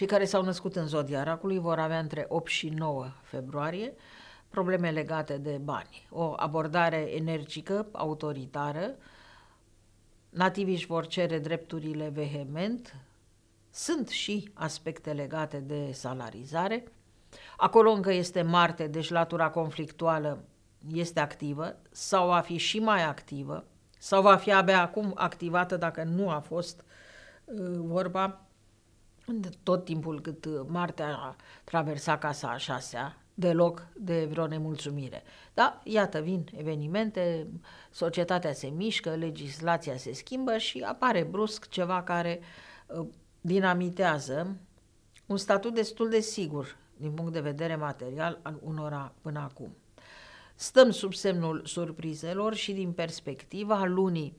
Cei care s-au născut în zodia racului vor avea între 8 și 9 februarie probleme legate de bani. O abordare energică, autoritară, nativii își vor cere drepturile vehement, sunt și aspecte legate de salarizare. Acolo încă este Marte, deci latura conflictuală este activă sau va fi și mai activă sau va fi abia acum activată dacă nu a fost uh, vorba de tot timpul cât uh, Martea traversat casa a șasea, deloc de vreo nemulțumire. Da, iată, vin evenimente, societatea se mișcă, legislația se schimbă și apare brusc ceva care uh, dinamitează un statut destul de sigur din punct de vedere material al unora până acum. Stăm sub semnul surprizelor și din perspectiva lunii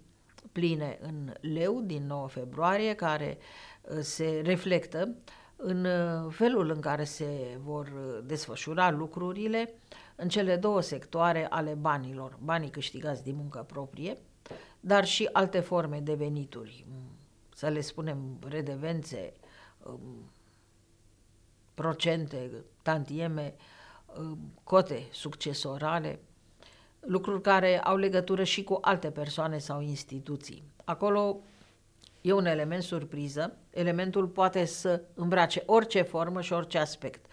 pline în leu din 9 februarie, care uh, se reflectă în uh, felul în care se vor uh, desfășura lucrurile în cele două sectoare ale banilor, banii câștigați din muncă proprie, dar și alte forme de venituri, mm, să le spunem redevențe, um, procente, tantieme, um, cote succesorale, lucruri care au legătură și cu alte persoane sau instituții. Acolo e un element surpriză, elementul poate să îmbrace orice formă și orice aspect.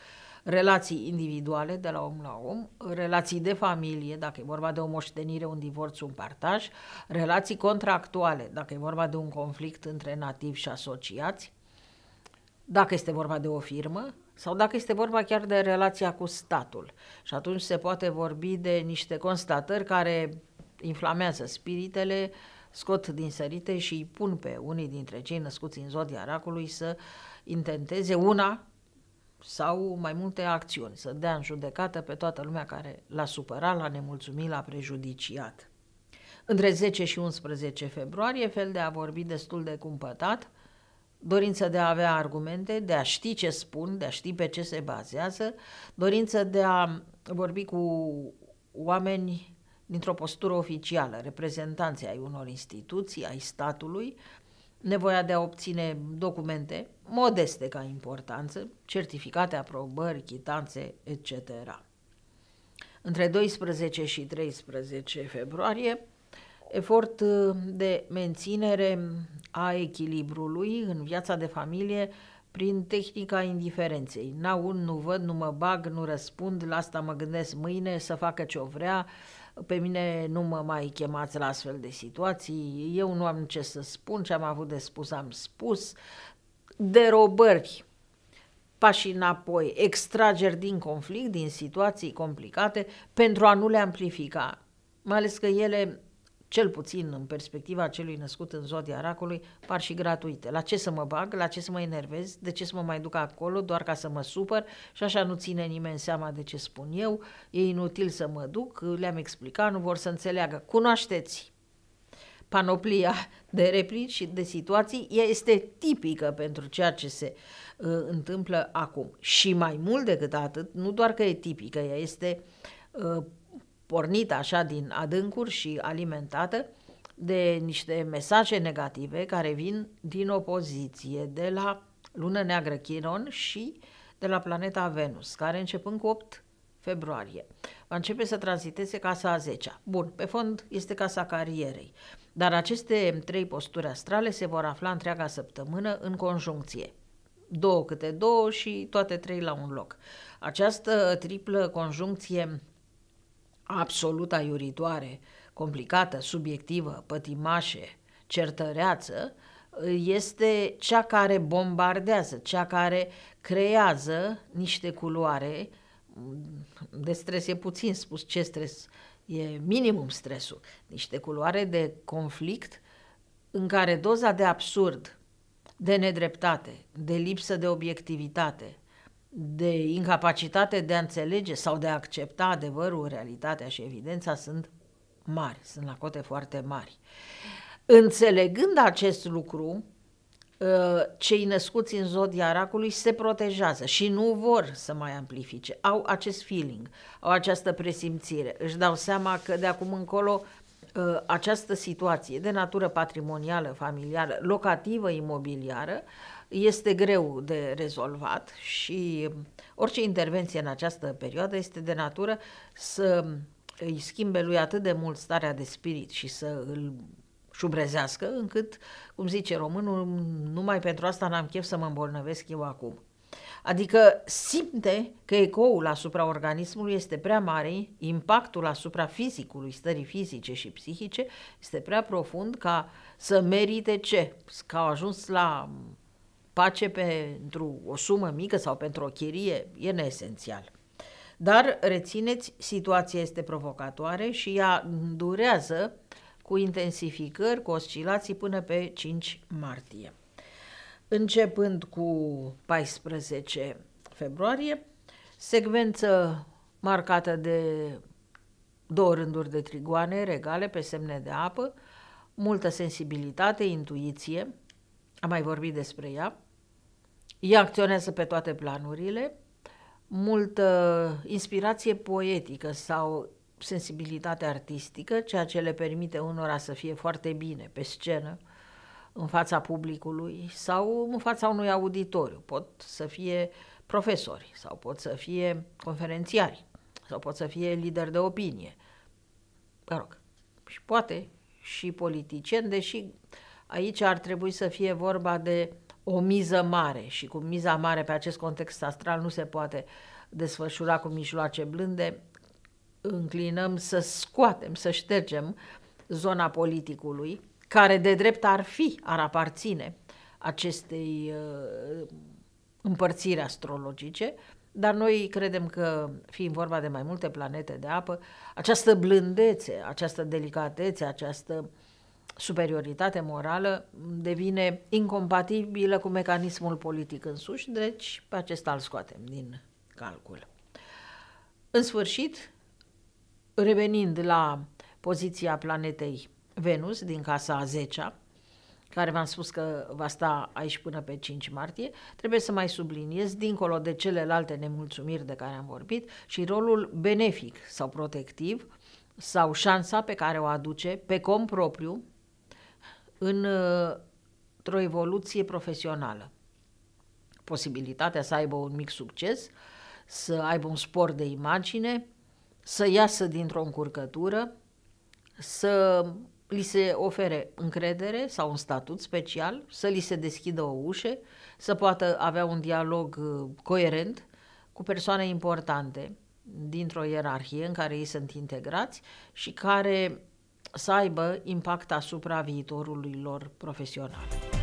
Relații individuale de la om la om, relații de familie, dacă e vorba de o moștenire, un divorț, un partaj, relații contractuale, dacă e vorba de un conflict între nativi și asociați, dacă este vorba de o firmă, sau dacă este vorba chiar de relația cu statul. Și atunci se poate vorbi de niște constatări care inflamează spiritele, scot din sărite și îi pun pe unii dintre cei născuți în zodia racului să intenteze una sau mai multe acțiuni, să dea în judecată pe toată lumea care l-a supărat, l-a nemulțumit, l-a prejudiciat. Între 10 și 11 februarie, fel de a vorbi destul de cumpătat, dorință de a avea argumente, de a ști ce spun, de a ști pe ce se bazează, dorință de a vorbi cu oameni dintr-o postură oficială, reprezentanții ai unor instituții, ai statului, nevoia de a obține documente modeste ca importanță, certificate, aprobări, chitanțe, etc. Între 12 și 13 februarie efort uh, de menținere a echilibrului în viața de familie prin tehnica indiferenței. n un, nu văd, nu mă bag, nu răspund, la asta mă gândesc mâine să facă ce-o vrea, pe mine nu mă mai chemați la astfel de situații, eu nu am ce să spun, ce am avut de spus am spus, derobări, pași înapoi, extrageri din conflict, din situații complicate, pentru a nu le amplifica. Mai ales că ele cel puțin în perspectiva celui născut în zodia aracului, par și gratuite. La ce să mă bag, la ce să mă enervez, de ce să mă mai duc acolo doar ca să mă supăr și așa nu ține nimeni seama de ce spun eu, e inutil să mă duc, le-am explicat, nu vor să înțeleagă. Cunoașteți panoplia de replici și de situații este tipică pentru ceea ce se uh, întâmplă acum. Și mai mult decât atât, nu doar că e tipică, ea este uh, pornită așa din adâncuri și alimentată de niște mesaje negative care vin din opoziție, de la Lună Neagră Chiron și de la planeta Venus, care începând cu 8 februarie, va începe să tranziteze casa a 10-a. Bun, pe fond este casa carierei, dar aceste trei posturi astrale se vor afla întreaga săptămână în conjuncție. Două câte două și toate trei la un loc. Această triplă conjuncție absolut aiuritoare, complicată, subiectivă, pătimașe, certăreață, este cea care bombardează, cea care creează niște culoare. Mm, de stres e puțin spus, ce stres? E minimum stresul. Niște culoare de conflict în care doza de absurd, de nedreptate, de lipsă de obiectivitate, de incapacitate de a înțelege sau de a accepta adevărul, realitatea și evidența sunt mari, sunt la cote foarte mari. Înțelegând acest lucru, uh, cei născuți în zodia racului se protejează și nu vor să mai amplifice. Au acest feeling, au această presimțire. Își dau seama că de acum încolo uh, această situație de natură patrimonială, familială, locativă, imobiliară, este greu de rezolvat și um, orice intervenție în această perioadă este de natură să um, îi schimbe lui atât de mult starea de spirit și să îl șubrezească, încât, cum zice românul, numai pentru asta n-am chef să mă îmbolnăvesc eu acum. Adică simte că ecoul asupra organismului este prea mare, impactul asupra fizicului, stării fizice și psihice este prea profund ca să merite ce? Că au ajuns la um, pace pentru o sumă mică sau pentru o chirie e neesențial. Dar rețineți, situația este provocatoare și ea durează cu intensificări, cu oscilații până pe 5 martie. Începând cu 14 februarie, secvență marcată de două rânduri de trigoane regale pe semne de apă, multă sensibilitate, intuiție, am mai vorbit despre ea, ea acționează pe toate planurile, multă inspirație poetică sau sensibilitate artistică, ceea ce le permite unora să fie foarte bine pe scenă, în fața publicului sau în fața unui auditoriu. Pot să fie profesori sau pot să fie conferențiari sau pot să fie lideri de opinie. Mă rog, și poate și politicieni, deși aici ar trebui să fie vorba de o miză mare și cu miza mare pe acest context astral nu se poate desfășura cu mijloace blânde, înclinăm să scoatem, să ștergem zona politicului, care de drept ar fi, ar aparține acestei uh, împărțiri astrologice, dar noi credem că, fiind vorba de mai multe planete de apă, această blândețe, această delicatețe, această uh, superioritate morală devine incompatibilă cu mecanismul politic însuși, deci pe acesta îl scoatem din calcul. În sfârșit, revenind la poziția planetei Venus din casa a 10 care v-am spus că va sta aici până pe 5 martie, trebuie să mai subliniez, dincolo de celelalte nemulțumiri de care am vorbit, și rolul benefic sau protectiv sau șansa pe care o aduce pe cont propriu în, uh, într-o evoluție profesională. Posibilitatea să aibă un mic succes, să aibă un spor de imagine, să iasă dintr-o încurcătură, să li se ofere încredere sau un statut special, să li se deschidă o ușă, să poată avea un dialog uh, coerent cu persoane importante dintr-o ierarhie în care ei sunt integrați și care să aibă impact asupra viitorului lor profesional.